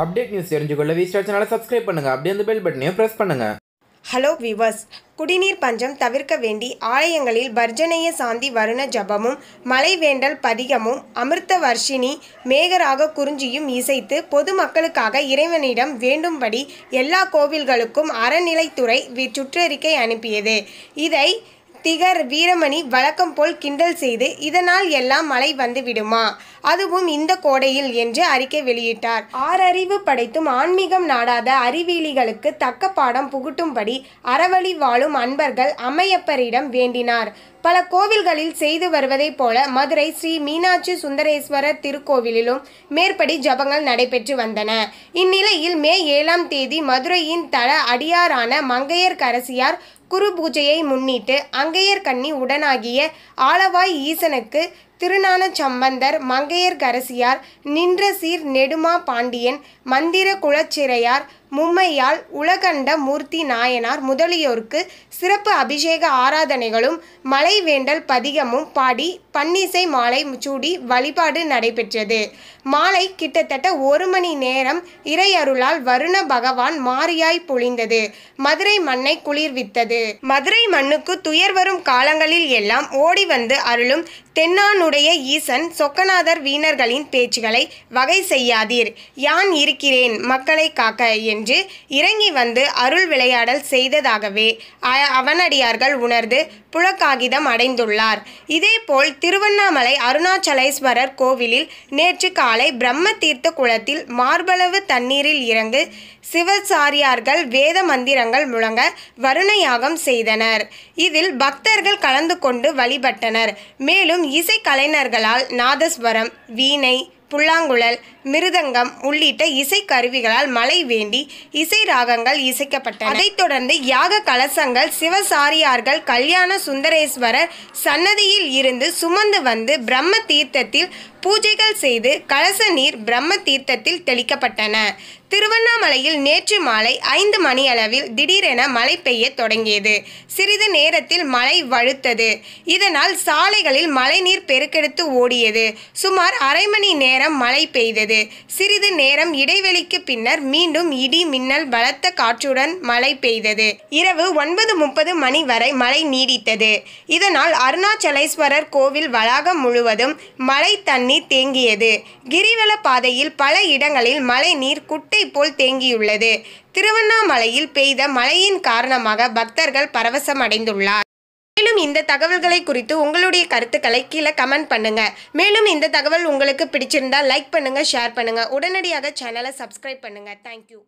update news தெரிஞ்சுக்கொள்ள V star சேனலை subscribe பண்ணுங்கள் அப்படியே அந்த பெல் பட்டனையும் ப்ரெஸ் பண்ணுங்கள் ஹலோ விவர்ஸ் குடிநீர் பஞ்சம் தவிர்க்க வேண்டி ஆலயங்களில் பர்ஜனைய சாந்தி வருண ஜபமும் மலைவேண்டல் பதிகமும் அமிர்த வர்ஷினி மேகராக குறிஞ்சியும் இசைத்து பொதுமக்களுக்காக இறைவனிடம் வேண்டும்படி எல்லா கோவில்களுக்கும் அறநிலைத்துறை சுற்றறிக்கை அனுப்பியது இதை திகர் வீரமணி வழக்கம் போல் கிண்டல் செய்து இதனால் எல்லாம் மழை வந்துவிடுமா அதுவும் இந்த கோடையில் என்று அறிக்கை வெளியிட்டார் ஆறறிவு படைத்தும் ஆன்மீகம் நாடாத அறிவியலிகளுக்கு தக்க பாடம் புகுட்டும்படி அறவழி வாழும் அன்பர்கள் அம்மையப்பரிடம் வேண்டினார் பல கோவில்களில் செய்து வருவதைப் போல மதுரை ஸ்ரீ மீனாட்சி சுந்தரேஸ்வரர் திருக்கோவிலிலும் மேற்படி ஜபங்கள் நடைபெற்று வந்தன இந்நிலையில் மே ஏழாம் தேதி மதுரையின் தள அடியாரான மங்கையர்கரசியார் குரு பூஜையை முன்னிட்டு அங்கையர் கண்ணி உடனாகிய ஆலவாய் ஈசனுக்கு திருநான சம்பந்தர் மங்கையர்கரசியார் நின்ற சீர் நெடுமா பாண்டியன் மந்திர குலச்சிறையார் மும்மையால் உலகண்ட மூர்த்தி நாயனார் முதலியோருக்கு சிறப்பு அபிஷேக ஆராதனைகளும் மலை வேண்டல் பதிகமும் பாடி பன்னிசை மாலை சூடி வழிபாடு நடைபெற்றது மாலை கிட்டத்தட்ட ஒரு மணி நேரம் இறையருளால் வருண பகவான் மாரியாய் பொழிந்தது மதுரை மண்ணை குளிர்வித்தது மதுரை மண்ணுக்கு துயர் வரும் காலங்களில் எல்லாம் ஓடி வந்து அருளும் தென்னானு உடைய ஈசன் சொக்கநாதர் வீணர்களின் பேச்சுகளை வகை செய்யாதீர் யான் இருக்கிறேன் மக்களை காக்க என்று இறங்கி வந்து அருள் விளையாடல் செய்ததாகவே அவனடியார்கள் உணர்ந்து புழக்காகிதம் அடைந்துள்ளார் இதேபோல் திருவண்ணாமலை அருணாச்சலேஸ்வரர் கோவிலில் நேற்று காலை பிரம்ம தீர்த்த குளத்தில் மார்பளவு தண்ணீரில் இறங்கு சிவசாரியார்கள் வேத மந்திரங்கள் முழங்க வருணயாகம் செய்தனர் இதில் பக்தர்கள் கலந்து கொண்டு வழிபட்டனர் மேலும் இசை கலைஞர்களால் நாதஸ்வரம் வீணை புல்லாங்குழல் மிருதங்கம் உள்ளிட்ட இசை கருவிகளால் மழை வேண்டி இசை ராகங்கள் இசைக்கப்பட்டன அதைத் தொடர்ந்து யாக கலசங்கள் சிவசாரியார்கள் கல்யாண சுந்தரேஸ்வரர் சன்னதியில் இருந்து சுமந்து வந்து பிரம்ம தீர்த்தத்தில் பூஜைகள் செய்து கலச நீர் பிரம்ம தீர்த்தத்தில் தெளிக்கப்பட்டன திருவண்ணாமலையில் நேற்று மாலை ஐந்து மணி அளவில் திடீரென மழை பெய்ய தொடங்கியது சிறிது நேரத்தில் மழை வழுத்தது இதனால் சாலைகளில் மழைநீர் பெருக்கெடுத்து ஓடியது சுமார் அரை மணி நேரம் மழை பெய்தது சிறிது நேரம் இடைவெளிக்கு பின்னர் மீண்டும் இடி மின்னல் பலத்த காற்றுடன் மழை பெய்தது இரவு ஒன்பது முப்பது மணி வரை மழை நீடித்தது இதனால் அருணாச்சலேஸ்வரர் கோவில் வளாகம் முழுவதும் மழை தண்ணீர் தண்ணீர் தேங்கியது கிரிவல பாதையில் பல இடங்களில் மழை நீர் குட்டை போல் தேங்கியுள்ளது திருவண்ணாமலையில் பெய்த மழையின் காரணமாக பக்தர்கள் பரவசம் அடைந்துள்ளார் மேலும் இந்த தகவல்களை குறித்து உங்களுடைய கருத்துக்களை கீழே கமெண்ட் பண்ணுங்க மேலும் இந்த தகவல் உங்களுக்கு பிடிச்சிருந்தா லைக் பண்ணுங்க ஷேர் பண்ணுங்க உடனடியாக சேனலை சப்ஸ்கிரைப் பண்ணுங்க தேங்க்யூ